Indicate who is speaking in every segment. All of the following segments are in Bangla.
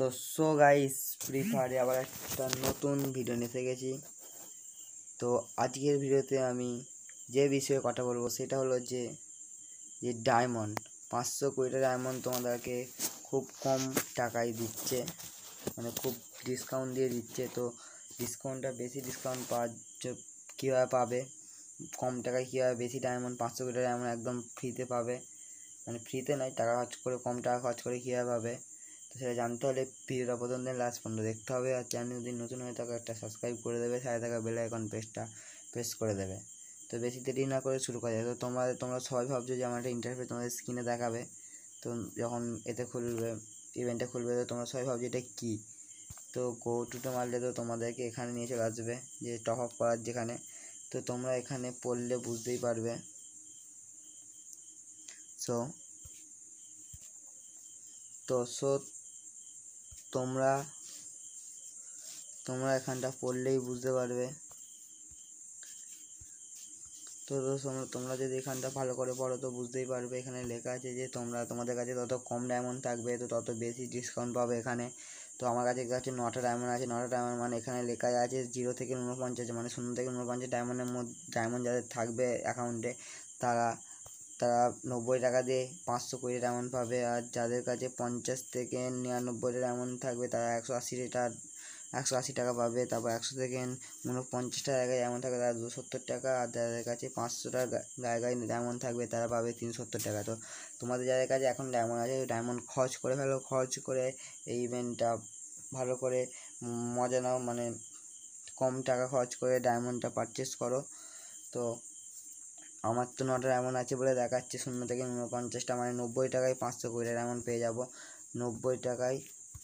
Speaker 1: তো সো গাইস ফ্রি ফায়ারে আবার একটা নতুন ভিডিও নিয়ে এসে গেছি তো আজকের ভিডিওতে আমি যে বিষয়ে কথা বলবো সেটা হলো যে যে ডায়মন্ড পাঁচশো কুড়িটা ডায়মন্ড তোমাদেরকে খুব কম টাকায় দিচ্ছে মানে খুব ডিসকাউন্ট দিয়ে দিচ্ছে তো ডিসকাউন্টটা বেশি ডিসকাউন্ট পাওয়ার কীভাবে পাবে কম টাকায় কীভাবে বেশি ডায়মন্ড পাঁচশো কুড়িটা ডায়মন্ড একদম ফ্রিতে পাবে মানে ফ্রিতে নয় টাকা খরচ করে কম টাকা খরচ করে কীভাবে পাবে সেটা জানতে হলে ভিডিওটা প্রথম লাস্ট পর্যন্ত দেখতে হবে আর চ্যানেল যদি নতুন হয়ে থাকে একটা সাবস্ক্রাইব করে দেবে সাড়ে থাকা বেলা এখন প্রেসটা প্রেস করে দেবে তো বেশি দেরি না করে শুরু করা যায় তো তোমরা তোমরা সবাই ভাবছো যে আমার একটা ইন্টারফেস তোমাদের স্ক্রিনে দেখাবে তো যখন এতে খুলবে ইভেন্টটা খুলবে তো তোমরা সবাই ভাবছো এটা কী তো গো টুটো মারলে তো তোমাদেরকে এখানে নিয়ে চলে আসবে যে টপ আপ করার যেখানে তো তোমরা এখানে পড়লে বুঝতেই পারবে সো তো সো তোমরা তোমরা এখানটা পড়লেই বুঝতে পারবে তো তোমরা তোমরা যদি এখানটা ভালো করে পড়ো তো বুঝতেই পারবে এখানে লেখা আছে যে তোমরা তোমাদের কাছে তত কম ডায়মন্ড থাকবে তো তত বেশি ডিসকাউন্ট পাবে এখানে তো আমার কাছে কাছে নটা ডায়মন্ড আছে নটা ডায়মন্ড মানে এখানে লেখা আছে জিরো থেকে ঊনপঞ্চাশ মানে শূন্য থেকে ঊনপঞ্চাশ ডায়মন্ডের মধ্যে ডায়মন্ড যাদের থাকবে অ্যাকাউন্টে তারা তারা নব্বই টাকা দিয়ে পাঁচশো কুড়ি এমন পাবে আর যাদের কাছে পঞ্চাশ থেকে টাকা এমন থাকবে তারা একশো আশি টাকা একশো আশি টাকা পাবে তারপর একশো থেকে পঞ্চাশটা জায়গায় এমন থাকবে তারা দুশো সত্তর টাকা আর যাদের কাছে পাঁচশোটা জায়গায় ডায়মন্ড থাকবে তারা পাবে তিনশো সত্তর টাকা তো তোমাদের যাদের কাছে এখন ডায়মন্ড আছে ডায়মন্ড খরচ করে ফেলো খরচ করে এই ইভেন্টটা ভালো করে মজা নাও মানে কম টাকা খরচ করে ডায়মন্ডটা পারচেস করো তো আমার তো নটা এমন আছে বলে দেখাচ্ছে শূন্য থেকে উনপঞ্চাশটা মানে নব্বই টাকায় পাঁচশো কুড়ি এমন পেয়ে যাব নব্বই টাকায়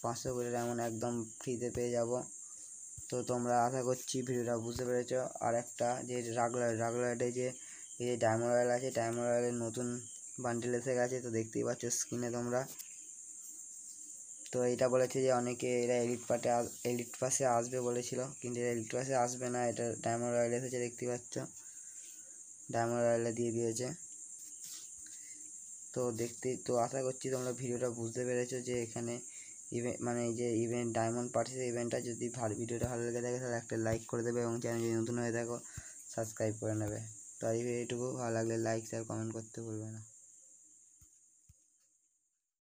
Speaker 1: পাঁচশো কুড়ি এমন একদম ফ্রিতে পেয়ে যাব তো তোমরা আশা করছি ভিডিওটা বুঝতে পেরেছ আর একটা যে রাগলয় রাগলাইটে যে এই যে ডায়মন্ড রয়্যাল আছে ডায়মন্ড রয়্যালের নতুন বান্ডিল এসে গেছে তো দেখতেই পাচ্ছ স্ক্রিনে তোমরা তো এটা বলেছে যে অনেকে এরা এলিট পাটে এলিট পাসে আসবে বলেছিল কিন্তু এরা এলিট পাসে আসবে না এটা ডায়মন্ড রয়্যাল এসেছে দেখতেই পাচ্ছ ডায়মন্ড রয়্যালে দিয়ে দিয়েছে তো দেখতে তো আশা করছি তোমরা ভিডিওটা বুঝতে পেরেছো যে এখানে ইভেন্ট মানে এই যে ইভেন্ট ডায়মন্ড পার্টির ইভেন্টটা যদি ভালো ভিডিওটা ভালো লেগে থাকে তাহলে একটা লাইক করে দেবে এবং চ্যানেল যদি নতুন হয়ে থাকো সাবস্ক্রাইব করে নেবে তো এইটুকু ভালো লাগলে লাইক শেয়ার কমেন্ট করতে ভুলবে না